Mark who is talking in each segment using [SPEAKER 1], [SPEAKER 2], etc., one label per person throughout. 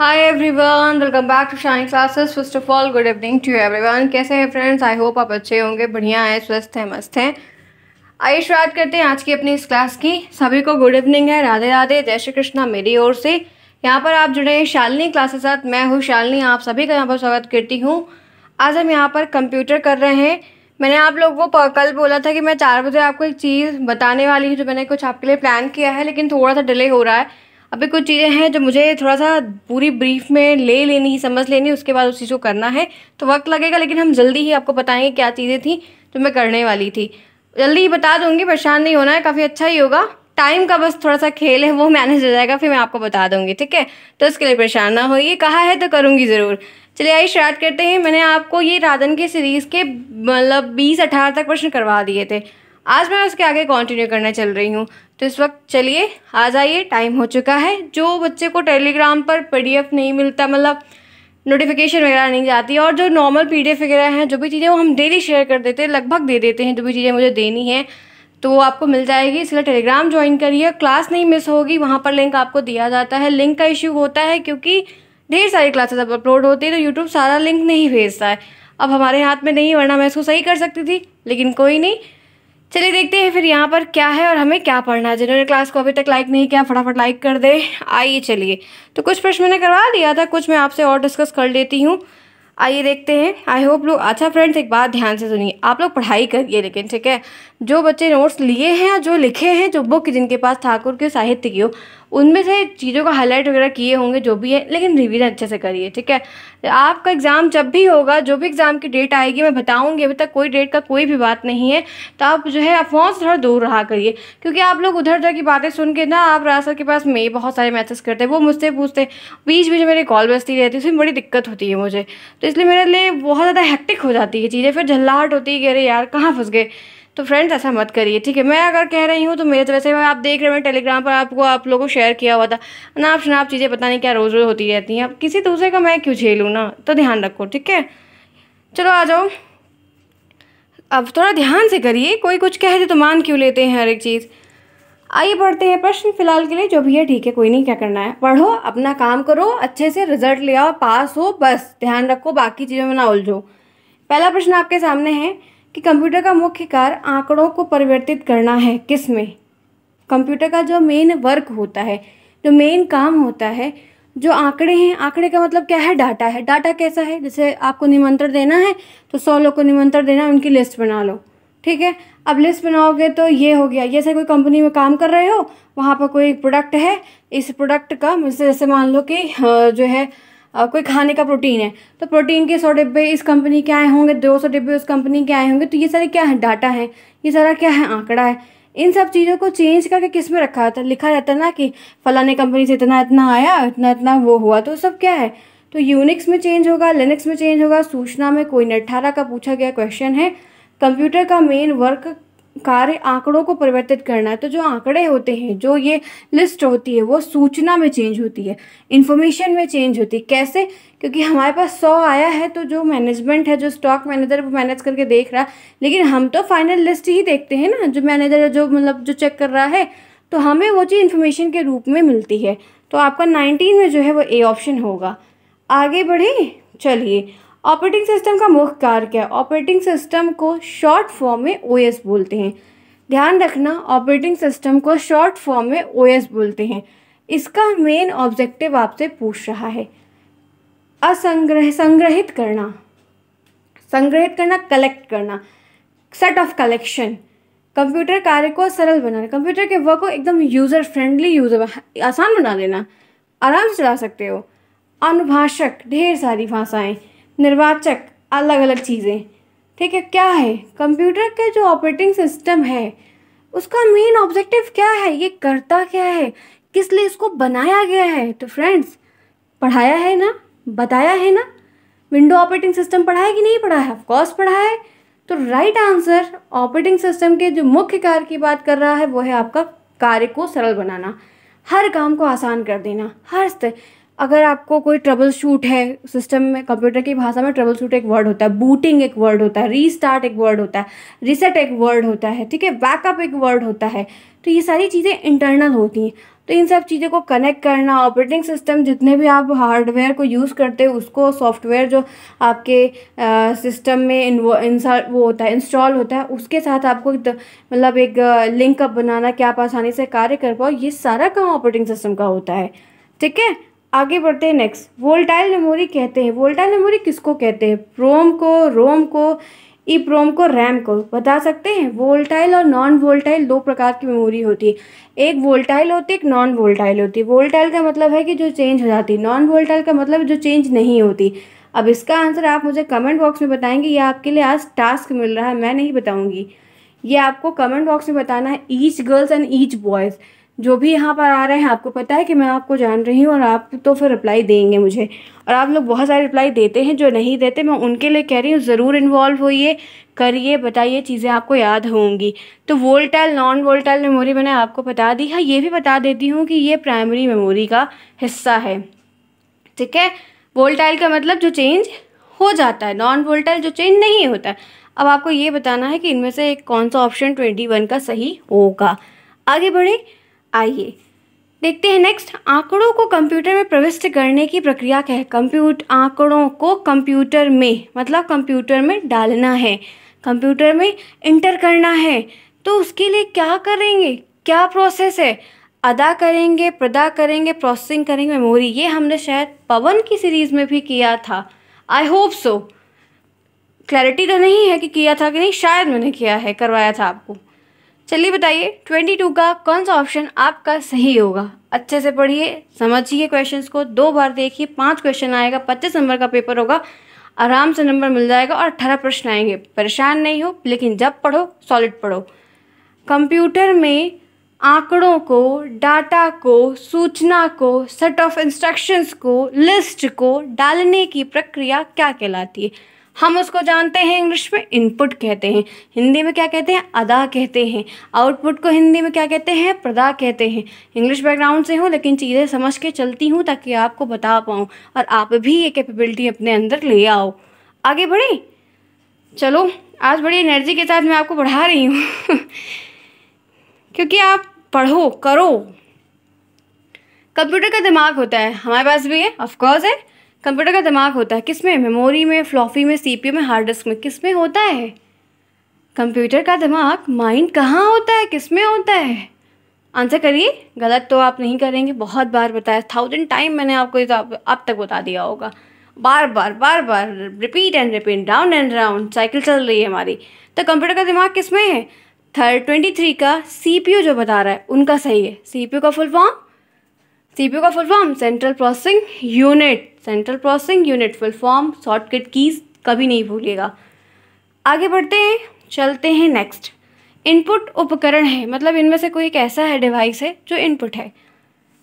[SPEAKER 1] high everyone welcome back to Shine Classes first of all good evening to everyone कैसे हैं friends I hope आप अच्छे होंगे बढ़िया हैं स्वस्थ हैं मस्त हैं आइए शुरुआत करते हैं आज की अपनी इस क्लास की सभी को गुड इवनिंग है राधे राधे जय श्री कृष्णा मेरी ओर से यहाँ पर आप जुड़े हैं शालिनी क्लास के साथ मैं हूँ शालिनी आप सभी का यहाँ पर स्वागत करती हूँ आज हम यहाँ पर कंप्यूटर कर रहे हैं मैंने आप लोगों को कल बोला था कि मैं चार बजे आपको एक चीज़ बताने वाली हूँ जो मैंने कुछ आपके लिए प्लान किया है लेकिन थोड़ा सा डिले हो रहा है अभी कुछ चीज़ें हैं जो मुझे थोड़ा सा पूरी ब्रीफ में ले लेनी ही समझ लेनी उसके बाद उस चीज़ को करना है तो वक्त लगेगा लेकिन हम जल्दी ही आपको बताएंगे क्या चीज़ें थी जो मैं करने वाली थी जल्दी ही बता दूँगी परेशान नहीं होना है काफ़ी अच्छा ही होगा टाइम का बस थोड़ा सा खेल है वो मैनेज हो जाएगा फिर मैं आपको बता दूंगी ठीक है तो इसके लिए परेशान ना होइए कहा है तो करूँगी ज़रूर चलिए आइए शुरुआत करते हैं मैंने आपको ये राधन के सीरीज़ के मतलब बीस अठारह तक प्रश्न करवा दिए थे आज मैं उसके आगे कंटिन्यू करने चल रही हूँ तो इस वक्त चलिए आ जाइए टाइम हो चुका है जो बच्चे को टेलीग्राम पर पीडीएफ नहीं मिलता मतलब नोटिफिकेशन वगैरह नहीं जाती और जो नॉर्मल पीडीएफ वगैरह हैं जो भी चीज़ें वो हम डेली शेयर कर देते हैं लगभग दे देते हैं जो भी चीज़ें मुझे देनी है तो वो आपको मिल जाएगी इसलिए टेलीग्राम ज्वाइन करिए क्लास नहीं मिस होगी वहाँ पर लिंक आपको दिया जाता है लिंक का इश्यू होता है क्योंकि ढेर सारी क्लासेस अब अपलोड होती है तो यूट्यूब सारा लिंक नहीं भेजता है अब हमारे हाथ में नहीं वरना मैं इसको सही कर सकती थी लेकिन कोई नहीं चलिए देखते हैं फिर यहाँ पर क्या है और हमें क्या पढ़ना है जिन्होंने क्लास को अभी तक लाइक नहीं किया फटाफट लाइक कर दे आइए चलिए तो कुछ प्रश्न मैंने करवा दिया था कुछ मैं आपसे और डिस्कस कर लेती हूँ आइए देखते हैं आई होप लोग अच्छा फ्रेंड्स एक बात ध्यान से सुनिए आप लोग पढ़ाई करिए लेकिन ठीक है जो बच्चे नोट्स लिए हैं और जो लिखे हैं जो बुक जिनके पास ठाकुर के साहित्य की हो उनमें से चीज़ों का हाईलाइट वगैरह किए होंगे जो भी है लेकिन रिविजन अच्छे से करिए ठीक है आपका एग्ज़ाम जब भी होगा जो भी एग्ज़ाम की डेट आएगी मैं बताऊँगी अभी तक कोई डेट का कोई भी बात नहीं है तो आप जो है अफवाह से थोड़ा दूर रहा करिए क्योंकि आप लोग उधर उधर की बातें सुन के ना आप रास्ता के पास मे बहुत सारे मैसेज करते हैं वो मुझसे पूछते बीच बीच मेरी कॉल बजती रहती है उसमें बड़ी दिक्कत होती है मुझे तो इसलिए मेरे लिए बहुत ज़्यादा हैक्टिक हो जाती है चीज़ें फिर झल्लाहट होती है कह रहे यार कहाँ फंस गए तो फ्रेंड्स ऐसा मत करिए ठीक है मैं अगर कह रही हूँ तो मेरे तो से आप देख रहे हैं टेलीग्राम पर आपको आप लोगों को शेयर किया हुआ था नाप शनाप चीज़ें पता नहीं क्या रोज़ रोज़ होती रहती हैं अब किसी दूसरे का मैं क्यों झेलूँ ना तो ध्यान रखो ठीक है चलो आ जाओ अब थोड़ा ध्यान से करिए कोई कुछ कह दे तो मान क्यों लेते हैं हर एक चीज़ आइए पढ़ते हैं प्रश्न फिलहाल के लिए जो भी है ठीक है कोई नहीं क्या करना है पढ़ो अपना काम करो अच्छे से रिजल्ट ले आओ पास हो बस ध्यान रखो बाकी चीज़ों में ना उलझो पहला प्रश्न आपके सामने है कि कंप्यूटर का मुख्य कार्य आंकड़ों को परिवर्तित करना है किस में कंप्यूटर का जो मेन वर्क होता है जो मेन काम होता है जो आंकड़े हैं आंकड़े का मतलब क्या है डाटा है डाटा कैसा है जैसे आपको निमंत्रण देना है तो सौ लोग को निमंत्रण देना है उनकी लिस्ट बना लो ठीक है अब लिस्ट बनाओगे तो ये हो गया जैसे कोई कंपनी में काम कर रहे हो वहाँ पर कोई प्रोडक्ट है इस प्रोडक्ट का मुझसे जैसे मान लो कि जो है कोई खाने का प्रोटीन है तो प्रोटीन के सौ डिब्बे इस कंपनी के आए होंगे दो सौ डिब्बे उस कंपनी के आए होंगे तो ये सारे क्या है डाटा है ये सारा क्या है आंकड़ा है इन सब चीज़ों को चेंज करके किस में रखा जाता है लिखा रहता है ना कि फलाने कंपनी से इतना इतना आया इतना इतना वो हुआ तो सब क्या है तो यूनिक्स में चेंज होगा लिनिक्स में चेंज होगा सूचना में कोई अट्ठारह का पूछा गया क्वेश्चन है कंप्यूटर का मेन वर्क कार्य आंकड़ों को परिवर्तित करना है तो जो आंकड़े होते हैं जो ये लिस्ट होती है वो सूचना में चेंज होती है इन्फॉर्मेशन में चेंज होती है कैसे क्योंकि हमारे पास सौ आया है तो जो मैनेजमेंट है जो स्टॉक मैनेजर वो मैनेज करके देख रहा है लेकिन हम तो फाइनल लिस्ट ही देखते हैं ना जो मैनेजर जो मतलब जो चेक कर रहा है तो हमें वो चीज़ इन्फॉर्मेशन के रूप में मिलती है तो आपका नाइनटीन में जो है वो ए ऑप्शन होगा आगे बढ़े चलिए ऑपरेटिंग सिस्टम का मुख्य कार्य क्या है ऑपरेटिंग सिस्टम को शॉर्ट फॉर्म में ओ बोलते हैं ध्यान रखना ऑपरेटिंग सिस्टम को शॉर्ट फॉर्म में ओ बोलते हैं इसका मेन ऑब्जेक्टिव आपसे पूछ रहा है असंग्रह संग्रहित करना संग्रहित करना कलेक्ट करना सेट ऑफ कलेक्शन कंप्यूटर कार्य को सरल बनाना कंप्यूटर के वर्क को एकदम यूज़र फ्रेंडली यूज़र आसान बना देना आराम से चला सकते हो अनुभाषक ढेर सारी भाषाएं निर्वाचक अलग अलग चीज़ें ठीक है क्या है कंप्यूटर के जो ऑपरेटिंग सिस्टम है उसका मेन ऑब्जेक्टिव क्या है ये करता क्या है किस लिए इसको बनाया गया है तो फ्रेंड्स पढ़ाया है ना बताया है ना विंडो ऑपरेटिंग सिस्टम पढ़ाया कि नहीं पढ़ाया ऑफकोर्स पढ़ा है तो राइट आंसर ऑपरेटिंग सिस्टम के जो मुख्य कार्य की बात कर रहा है वो है आपका कार्य को सरल बनाना हर काम को आसान कर देना हर स्तर अगर आपको कोई ट्रबल शूट है सिस्टम में कंप्यूटर की भाषा में ट्रबल शूट एक वर्ड होता है बूटिंग एक वर्ड होता है रीस्टार्ट एक वर्ड होता है रिसेट एक वर्ड होता है ठीक है बैकअप एक वर्ड होता है तो ये सारी चीज़ें इंटरनल होती हैं तो इन सब चीज़ों को कनेक्ट करना ऑपरेटिंग सिस्टम जितने भी आप हार्डवेयर को यूज़ करते हो उसको सॉफ्टवेयर जो आपके सिस्टम में इंसॉल वो होता है इंस्टॉल होता है उसके साथ आपको मतलब एक लिंकअप बनाना कि आप आसानी से कार्य कर पाओ ये सारा काम ऑपरेटिंग सिस्टम का होता है ठीक है आगे बढ़ते हैं नेक्स्ट वोल्टाइल मेमोरी कहते हैं वोल्टाइल मेमोरी किसको कहते हैं प्रोम को रोम को ई प्रोम को रैम को बता सकते हैं वोल्टाइल और नॉन वोल्टाइल दो प्रकार की मेमोरी होती है एक वोल्टाइल होती है एक नॉन वोल्टाइल होती है वोल्टाइल का मतलब है कि जो चेंज हो जाती है नॉन वोल्टाइल का मतलब जो चेंज नहीं होती अब इसका आंसर आप मुझे कमेंट बॉक्स में बताएंगे या आपके लिए आज टास्क मिल रहा है मैं नहीं बताऊँगी ये आपको कमेंट बॉक्स में बताना है each girls and each boys जो भी यहाँ पर आ रहे हैं आपको पता है कि मैं आपको जान रही हूँ और आप तो फिर रिप्लाई देंगे मुझे और आप लोग बहुत सारे रिप्लाई देते हैं जो नहीं देते मैं उनके लिए कह रही हूँ ज़रूर इन्वॉल्व होइए करिए बताइए चीज़ें आपको याद होंगी तो वोल्टाइल नॉन वोल्टाइल मेमोरी मैंने आपको बता दी है हाँ, ये भी बता देती हूँ कि ये प्राइमरी मेमोरी का हिस्सा है ठीक है वोल्टाइल का मतलब जो चेंज हो जाता है नॉन वोल्टाइल जो चेंज नहीं होता अब आपको ये बताना है कि इनमें से कौन सा ऑप्शन ट्वेंटी वन का सही होगा आगे बढ़े आइए देखते हैं नेक्स्ट आंकड़ों को कंप्यूटर में प्रविष्ट करने की प्रक्रिया क्या है कंप्यूट आंकड़ों को कंप्यूटर में मतलब कंप्यूटर में डालना है कंप्यूटर में इंटर करना है तो उसके लिए क्या करेंगे क्या प्रोसेस है अदा करेंगे प्रदा करेंगे प्रोसेसिंग करेंगे मेमोरी ये हमने शायद पवन की सीरीज़ में भी किया था आई होप सो क्लैरिटी तो नहीं है कि किया था कि नहीं शायद मैंने किया है करवाया था आपको चलिए बताइए ट्वेंटी टू का कौन सा ऑप्शन आपका सही होगा अच्छे से पढ़िए समझिए क्वेश्चंस को दो बार देखिए पांच क्वेश्चन आएगा पच्चीस नंबर का पेपर होगा आराम से नंबर मिल जाएगा और अठारह प्रश्न आएंगे परेशान नहीं हो लेकिन जब पढ़ो सॉलिड पढ़ो कंप्यूटर में आंकड़ों को डाटा को सूचना को सेट ऑफ इंस्ट्रक्शंस को लिस्ट को डालने की प्रक्रिया क्या कहलाती है हम उसको जानते हैं इंग्लिश में इनपुट कहते हैं हिंदी में क्या कहते हैं अदा कहते हैं आउटपुट को हिंदी में क्या कहते हैं प्रदा कहते हैं इंग्लिश बैकग्राउंड से हूँ लेकिन चीज़ें समझ के चलती हूँ ताकि आपको बता पाऊँ और आप भी ये कैपेबिलिटी अपने अंदर ले आओ आगे बढ़े चलो आज बड़ी एनर्जी के साथ मैं आपको बढ़ा रही हूँ क्योंकि आप पढ़ो करो कंप्यूटर का दिमाग होता है हमारे पास भी है ऑफकोर्स है कंप्यूटर का दिमाग होता है किस में मेमोरी में फ्लॉफी में सीपीयू में हार्ड डिस्क में किस में होता है कंप्यूटर का दिमाग माइंड कहाँ होता है किस में होता है आंसर करिए गलत तो आप नहीं करेंगे बहुत बार बताया थाउजेंड टाइम मैंने आपको इस आप, अब तक बता दिया होगा बार बार बार बार repeat and repeat round and round cycle चल रही है हमारी तो कंप्यूटर का दिमाग किस में है थर्ड ट्वेंटी थ्री का सी पी यू जो बता रहा है उनका सही है सी पी यू का full form C P U का full form central processing unit central processing unit full form shortcut keys कभी नहीं भूलिएगा आगे बढ़ते हैं चलते हैं नेक्स्ट इनपुट उपकरण है मतलब इनमें से कोई एक ऐसा है डिवाइस है जो इनपुट है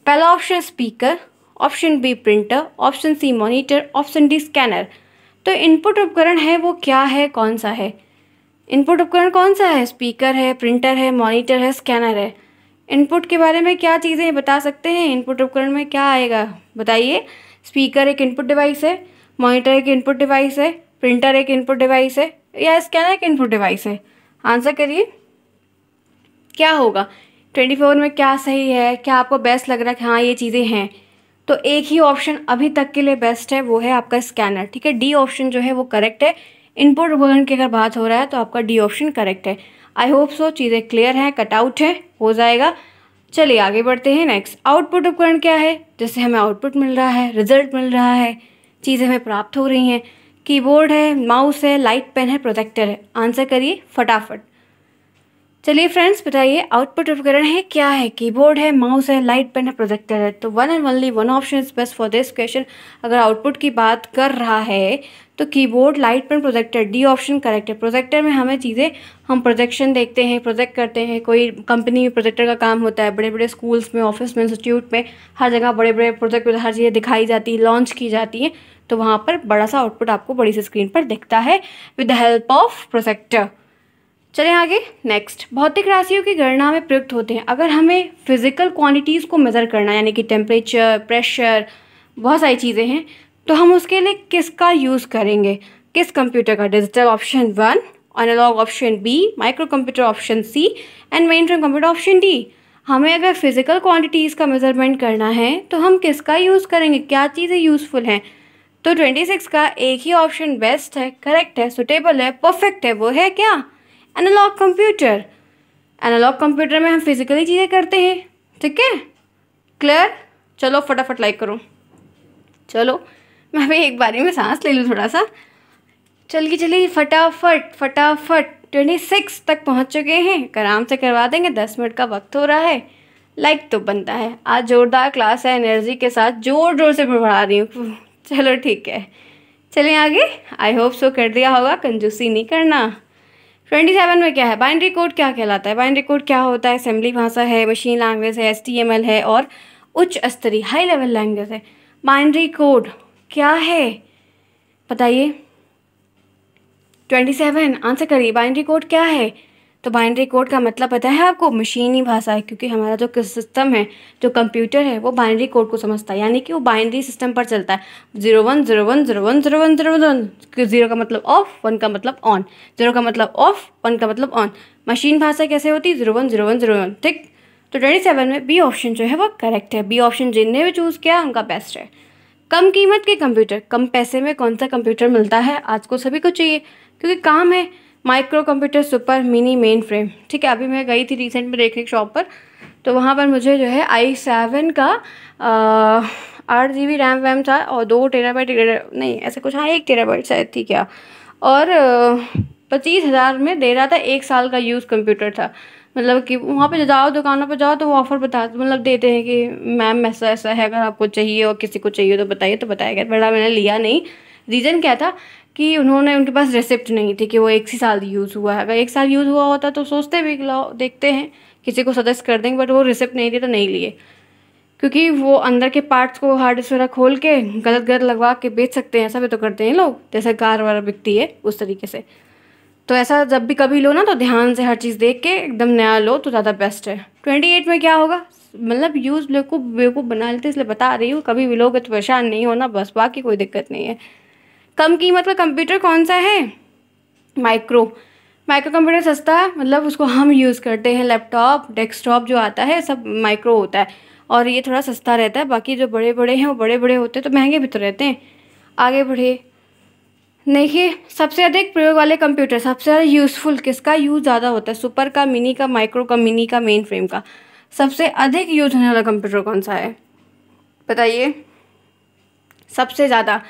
[SPEAKER 1] पहला option speaker option B printer option C monitor option D scanner तो इनपुट उपकरण है वो क्या है कौन सा है इनपुट उपकरण कौन सा है स्पीकर है प्रिंटर है मॉनिटर है स्कैनर है इनपुट के बारे में क्या चीज़ें बता सकते हैं इनपुट उपकरण में क्या आएगा बताइए स्पीकर एक इनपुट डिवाइस है मॉनिटर एक इनपुट डिवाइस है प्रिंटर एक इनपुट डिवाइस है या स्कैनर एक इनपुट डिवाइस है आंसर करिए क्या होगा ट्वेंटी फोर में क्या सही है क्या आपको बेस्ट लग रहा है कि हाँ ये चीज़ें हैं तो एक ही ऑप्शन अभी तक के लिए बेस्ट है वो है आपका स्कैनर ठीक है डी ऑप्शन जो है वो करेक्ट है इनपुट उपकरण की अगर बात हो रहा है तो आपका डी ऑप्शन करेक्ट है आई होप सो चीज़ें क्लियर हैं कटआउट है हो जाएगा चलिए आगे बढ़ते हैं नेक्स्ट आउटपुट उपकरण क्या है जैसे हमें आउटपुट मिल रहा है रिजल्ट मिल रहा है चीज़ें हमें प्राप्त हो रही हैं कीबोर्ड है माउस है लाइट पेन है प्रोजेक्टर है आंसर करिए फटाफट चलिए फ्रेंड्स बताइए आउटपुट उपकरण है क्या है कीबोर्ड है माउस है लाइट पेन है प्रोजेक्टर है तो one and only one option is best for this question अगर आउटपुट की बात कर रहा है तो keyboard light pen projector D option correct है प्रोजेक्टर में हमें चीज़ें हम प्रोजेक्शन देखते हैं प्रोजेक्ट करते हैं कोई कंपनी में प्रोजेक्टर का काम होता है बड़े बड़े स्कूल्स में ऑफिस में इंस्टीट्यूट में हर जगह बड़े बड़े प्रोजेक्ट हर चीज़ें दिखाई जाती है लॉन्च की जाती है तो वहाँ पर बड़ा सा आउटपुट आपको बड़ी सी स्क्रीन पर दिखता है with the help of projector चलें आगे नेक्स्ट भौतिक राशियों की गणना में प्रयुक्त होते हैं अगर हमें फिजिकल क्वांटिटीज़ को मेज़र करना यानी कि टेम्परेचर प्रेशर बहुत सारी चीज़ें हैं तो हम उसके लिए किसका यूज़ करेंगे किस कंप्यूटर का digital option one analog option B micro computer option C and main computer option D हमें अगर फिज़िकल क्वान्टिटीज़ का मेज़रमेंट करना है तो हम किसका यूज़ करेंगे क्या चीज़ें यूज़फुल हैं तो ट्वेंटी सिक्स का एक ही ऑप्शन बेस्ट है करेक्ट है सुटेबल है परफेक्ट है वो है क्या एनालॉग कंप्यूटर एनालॉग कंप्यूटर में हम फिज़िकली चीज़ें करते हैं ठीक है क्लियर चलो फटाफट लाइक करो चलो मैं भी एक बारी में सांस ले लूँ थोड़ा सा चलिए चलिए फटाफट फटाफट ट्वेंटी सिक्स तक पहुँच चुके हैं आराम से करवा देंगे दस मिनट का वक्त हो रहा है लाइक तो बनता है आज ज़ोरदार क्लास है एनर्जी के साथ ज़ोर ज़ोर से पढ़ा रही हूँ चलो ठीक है चलें आगे आई होप सो कर दिया होगा कंजूसी नहीं करना ट्वेंटी सेवन में क्या है बाइनरी कोड क्या कहलाता है बाइनरी कोड क्या होता है असेंबली भाषा है मशीन लैंग्वेज है एस है और उच्च स्तरीय हाई लेवल लैंग्वेज है बाइनरी कोड क्या है बताइए ट्वेंटी सेवन आंसर करिए बाइनरी कोड क्या है तो बाइनरी कोड का मतलब पता है आपको मशीनी भाषा है क्योंकि हमारा जो सिस्टम है जो कंप्यूटर है वो बाइनरी कोड को समझता है यानी कि वो बाइनरी सिस्टम पर चलता है zero one zero one zero one zero one zero one zero का मतलब ऑफ वन का मतलब ऑन जीरो का मतलब ऑफ वन का मतलब ऑन मशीन भाषा कैसे होती है zero one zero one zero one ठीक तो ट्वेंटी सेवन में बी ऑप्शन जो है वो करेक्ट है बी ऑप्शन जिनने भी चूज़ किया उनका बेस्ट है कम कीमत के कंप्यूटर कम पैसे में कौन सा कंप्यूटर मिलता है आज को सभी को चाहिए क्योंकि काम है micro computer super mini mainframe ठीक है अभी मैं गई थी रिसेंट में देखने शॉप पर तो वहाँ पर मुझे जो है आई सेवन का आठ जी बी रैम वैम था और दो टेराबाइट नहीं ऐसा कुछ हाँ एक टेराबाइट शायद थी क्या और पच्चीस हज़ार में दे रहा था एक साल का यूज़ कंप्यूटर था मतलब कि वहाँ पे जाओ दुकानों पे जाओ तो वो ऑफ़र बता मतलब देते हैं कि मैम ऐसा ऐसा है अगर आपको चाहिए और किसी को चाहिए तो बताइए तो बताया गया बड़ा मैंने लिया नहीं रीज़न क्या था कि उन्होंने उनके पास रिसिप्ट नहीं थी कि वो एक ही साल यूज़ हुआ है अगर एक साल यूज़ हुआ होता तो सोचते भी लाओ देखते हैं किसी को सजेस्ट कर देंगे बट वो रिसिप्ट नहीं थी तो नहीं लिए क्योंकि वो अंदर के पार्ट्स को हार्ड डिस्क वगैरह खोल के गलत गलत लगवा के बेच सकते हैं ऐसा भी तो करते हैं लोग जैसे कार वगैरह बिकती है उस तरीके से तो ऐसा जब भी कभी लो ना तो ध्यान से हर चीज़ देख के एकदम नया लो तो ज़्यादा बेस्ट है ट्वेंटी एट में क्या होगा मतलब यूज़ बेवकूफ़ बेवकूफ़ बना लेते इसलिए बता रही हूँ कभी भी लोगे तो परेशान नहीं होना बस बाकी कोई दिक्कत नहीं है कम कीमत का कंप्यूटर कौन सा है माइक्रो माइक्रो कंप्यूटर सस्ता मतलब उसको हम यूज़ करते हैं लैपटॉप डेस्कटॉप जो आता है सब माइक्रो होता है और ये थोड़ा सस्ता रहता है बाकी जो बड़े बड़े हैं वो बड़े बड़े होते हैं तो महंगे भी तो रहते हैं आगे बढ़े देखिए सबसे अधिक प्रयोग वाले कंप्यूटर सबसे ज़्यादा यूज़फुल किसका यूज़ ज़्यादा होता है सुपर का मिनी का माइक्रो का मिनी का मेन फ्रेम का सबसे अधिक यूज होने वाला कंप्यूटर कौन सा है बताइए सबसे ज़्यादा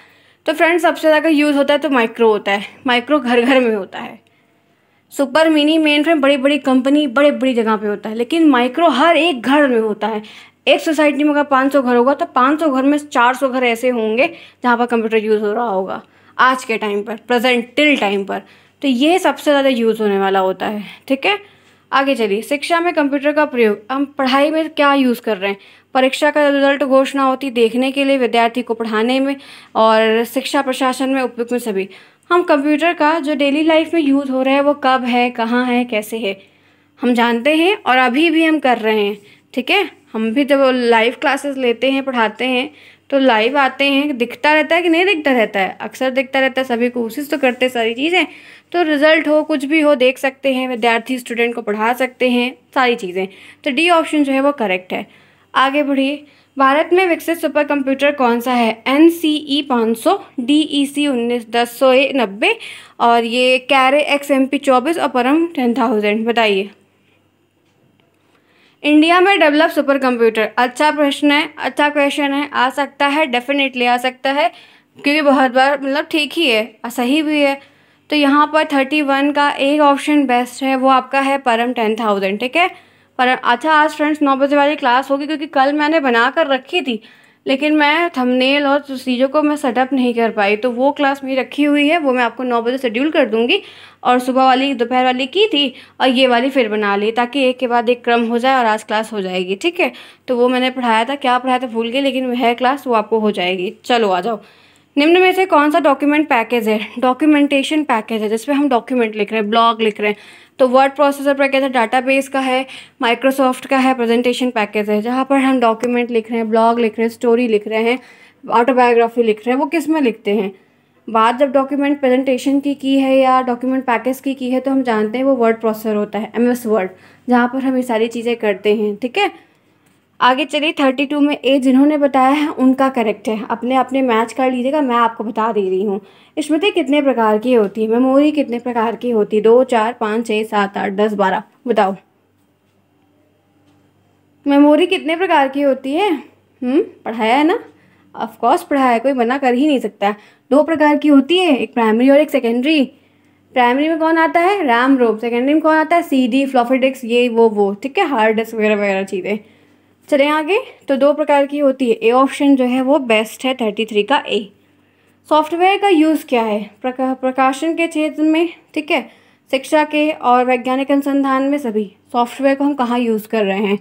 [SPEAKER 1] तो फ्रेंड्स सबसे ज़्यादा यूज़ होता है तो माइक्रो होता है माइक्रो घर घर में होता है सुपर मिनी मेन फ्रेम बड़ी बड़ी कंपनी बड़े बड़ी जगह पे होता है लेकिन माइक्रो हर एक घर में होता है एक सोसाइटी में अगर 500 घर होगा तो 500 घर में 400 घर ऐसे होंगे जहाँ पर कंप्यूटर यूज़ हो रहा होगा आज के टाइम पर प्रेजेंट टिल टाइम पर तो ये सबसे ज़्यादा यूज़ होने वाला होता है ठीक है आगे चलिए शिक्षा में कंप्यूटर का प्रयोग हम पढ़ाई में क्या यूज़ कर रहे हैं परीक्षा का रिजल्ट घोषणा होती देखने के लिए विद्यार्थी को पढ़ाने में और शिक्षा प्रशासन में उपयुक्त में सभी हम कंप्यूटर का जो डेली लाइफ में यूज़ हो रहा है वो कब है कहाँ है कैसे है हम जानते हैं और अभी भी हम कर रहे हैं ठीक है हम भी जब लाइव क्लासेस लेते हैं पढ़ाते हैं तो लाइव आते हैं दिखता रहता है कि नहीं दिखता रहता है अक्सर दिखता रहता है सभी कोशिश तो करते सारी चीज़ें तो रिजल्ट हो कुछ भी हो देख सकते हैं विद्यार्थी स्टूडेंट को पढ़ा सकते हैं सारी चीज़ें तो डी ऑप्शन जो है वो करेक्ट है आगे बढ़िए भारत में विकसित सुपर कंप्यूटर कौन सा है एन सी ई पाँच सौ डी ई सी उन्नीस दस सौ नब्बे और ये कैरे एक्स एम पी चौबीस और परम टेन थाउजेंड बताइए इंडिया में डेवलप सुपर कंप्यूटर अच्छा प्रश्न है अच्छा क्वेश्चन है आ सकता है डेफिनेटली आ सकता है क्योंकि बहुत बार मतलब ठीक ही है सही भी है तो यहाँ पर थर्टी वन का एक ऑप्शन बेस्ट है वो आपका है परम टेन थाउजेंड ठीक है पर अच्छा आज फ्रेंड्स नौ बजे वाली क्लास होगी क्योंकि कल मैंने बना कर रखी थी लेकिन मैं थंबनेल और चीज़ों को मैं सेटअप नहीं कर पाई तो वो क्लास मेरी रखी हुई है वो मैं आपको नौ बजे शेड्यूल कर दूँगी और सुबह वाली दोपहर वाली की थी और ये वाली फिर बना ली ताकि एक के बाद एक क्रम हो जाए और आज क्लास हो जाएगी ठीक है तो वो मैंने पढ़ाया था क्या पढ़ाया था भूल गई लेकिन वह क्लास वो आपको हो जाएगी चलो आ जाओ निम्न में से कौन सा डॉक्यूमेंट पैकेज है डॉक्यूमेंटेशन पैकेज है जिसमें हम डॉक्यूमेंट लिख रहे हैं ब्लॉग लिख रहे हैं तो वर्ड प्रोसेसर पैकेज है डाटाबेस का है माइक्रोसॉफ्ट का है प्रेजेंटेशन पैकेज है जहाँ पर हम डॉक्यूमेंट लिख रहे हैं ब्लॉग लिख रहे हैं स्टोरी लिख रहे हैं ऑटोबायोग्राफी लिख रहे हैं वो किस में लिखते हैं बात जब डॉक्यूमेंट प्रेजेंटेशन की की है या डॉक्यूमेंट पैकेज की की है तो हम जानते हैं वो वर्ड प्रोसेसर होता है एम एस वर्ड जहाँ पर हम ये सारी चीज़ें करते हैं ठीक है आगे चलिए थर्टी टू में ए जिन्होंने बताया है उनका करेक्ट है अपने अपने मैच कर लीजिएगा मैं आपको बता दे रही हूँ स्मृति कितने प्रकार की होती है मेमोरी कितने प्रकार की होती है दो चार पाँच छः सात आठ दस बारह बताओ मेमोरी कितने प्रकार की होती है हम्म, पढ़ाया है ना ऑफकोर्स पढ़ाया कोई मना कर ही नहीं सकता दो प्रकार की होती है एक प्राइमरी और एक सेकेंडरी प्राइमरी में कौन आता है रैम रोम सेकेंडरी में कौन आता है सी डी फ्लॉफी डिस्क ये वो वो ठीक है हार्ड डिस्क वगैरह वगैरह चीज़ें चलें आगे तो दो प्रकार की होती है ए ऑप्शन जो है वो बेस्ट है थर्टी थ्री का ए सॉफ्टवेयर का यूज़ क्या है प्रका, प्रकाशन के क्षेत्र में ठीक है शिक्षा के और वैज्ञानिक अनुसंधान में सभी सॉफ्टवेयर को हम कहाँ यूज़ कर रहे हैं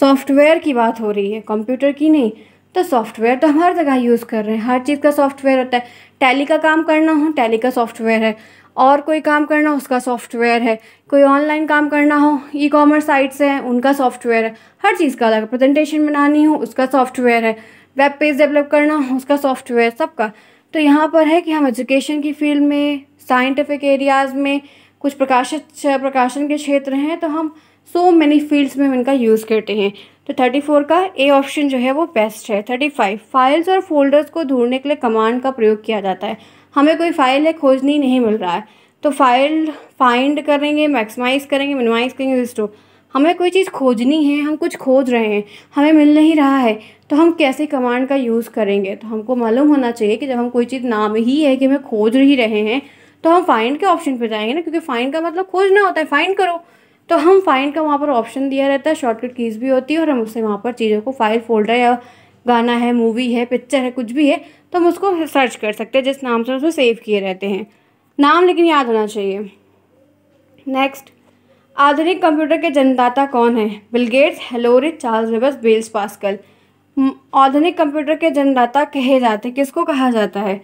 [SPEAKER 1] सॉफ्टवेयर की बात हो रही है कंप्यूटर की नहीं तो सॉफ्टवेयर तो हम हर जगह यूज़ कर रहे हैं हर चीज़ का सॉफ्टवेयर होता है टैली का काम करना हो टैली का सॉफ्टवेयर है और कोई काम करना हो उसका सॉफ्टवेयर है कोई ऑनलाइन काम करना हो ई कॉमर्स साइट्स हैं उनका सॉफ्टवेयर है हर चीज़ का अलग प्रेजेंटेशन बनानी हो उसका सॉफ्टवेयर है वेब पेज डेवलप करना हो उसका सॉफ्टवेयर सबका तो यहाँ पर है कि हम एजुकेशन की फील्ड में साइंटिफिक एरियाज़ में कुछ प्रकाशित प्रकाशन के क्षेत्र हैं तो हम सो मैनी फील्ड्स में इनका यूज़ करते हैं तो थर्टी फोर का ए ऑप्शन जो है वो बेस्ट है थर्टी फाइव फाइल्स और फोल्डर्स को ढूंढने के लिए कमांड का प्रयोग किया जाता है हमें कोई फ़ाइल है खोजनी नहीं मिल रहा है तो फाइल फाइंड करेंगे मैक्समाइज करेंगे मिनिमाइज करेंगे रिस्टोर हमें कोई चीज़ खोजनी है हम कुछ खोज रहे हैं हमें मिल नहीं रहा है तो हम कैसे कमांड का यूज़ करेंगे तो हमको मालूम होना चाहिए कि जब हम कोई चीज़ नाम ही है कि हमें खोज ही रहे हैं तो हम फाइंड के ऑप्शन पर जाएंगे ना क्योंकि फाइंड का मतलब खोजना होता है फाइंड करो तो हम फाइंड का वहाँ पर ऑप्शन दिया रहता है शॉर्टकट कीज़ भी होती है और हम उससे वहाँ पर चीज़ों को फाइल फोल्डर या गाना है मूवी है पिक्चर है कुछ भी है तो हम उसको सर्च कर सकते हैं जिस नाम से उसको सेव किए रहते हैं नाम लेकिन याद होना चाहिए नेक्स्ट आधुनिक कंप्यूटर के जन्मदाता कौन है Bill Gates Hollerith Charles Babbage Blaise Pascal आधुनिक कंप्यूटर के जन्मदाता कहे जाते हैं किसको कहा जाता है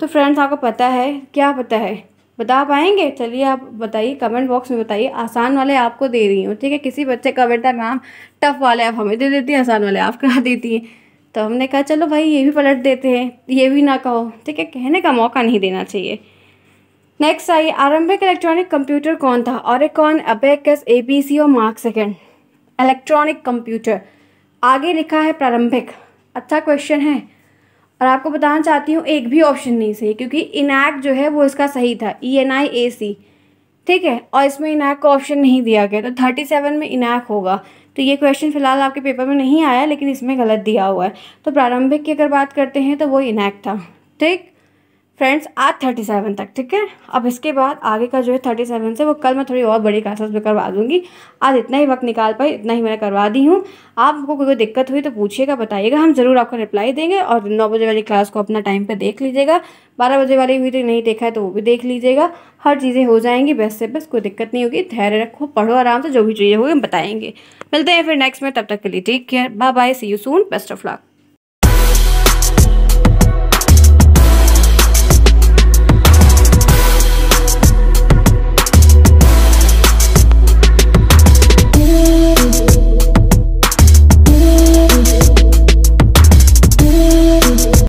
[SPEAKER 1] तो फ्रेंड्स आपको पता है क्या पता है बता पाएंगे चलिए आप बताइए कमेंट बॉक्स में बताइए आसान वाले आपको दे रही हूँ ठीक है किसी बच्चे का बेटा मैम टफ वाले आप हमें दे देती हैं आसान वाले आप करा देती हैं तो हमने कहा चलो भाई ये भी पलट देते हैं ये भी ना कहो ठीक है कहने का मौका नहीं देना चाहिए नेक्स्ट आइए आरंभिक इलेक्ट्रॉनिक कंप्यूटर कौन था और एक कौन अबेकस सी और मार्क सेकेंड इलेक्ट्रॉनिक कंप्यूटर आगे लिखा है प्रारंभिक अच्छा क्वेश्चन है और आपको बताना चाहती हूँ एक भी ऑप्शन नहीं सही क्योंकि इनैक जो है वो इसका सही था ई एन आई ए सी ठीक है और इसमें इनैक का ऑप्शन नहीं दिया गया तो थर्टी सेवन में इनैक होगा तो ये क्वेश्चन फ़िलहाल आपके पेपर में नहीं आया लेकिन इसमें गलत दिया हुआ है तो प्रारंभिक की अगर बात करते हैं तो वो इनैक्ट था ठीक फ्रेंड्स आज थर्टी सेवन तक ठीक है अब इसके बाद आगे का जो है थर्टी सेवन से वो कल मैं थोड़ी और बड़ी क्लासेस में करवा दूंगी आज इतना ही वक्त निकाल पाई इतना ही मैंने करवा दी हूँ आपको कोई दिक्कत हुई तो पूछिएगा बताइएगा हम ज़रूर आपको रिप्लाई देंगे और नौ बजे वाली क्लास को अपना टाइम पर देख लीजिएगा बारह बजे वाली हुई तो नहीं देखा है तो वो भी देख लीजिएगा हर चीज़ें हो जाएंगी बेस्ट से बेस्ट कोई दिक्कत नहीं होगी धैर्य रखो पढ़ो आराम से जो भी चीज़ें होगी हम बताएंगे मिलते हैं फिर नेक्स्ट में तब तक के लिए take care bye bye see you soon best of luck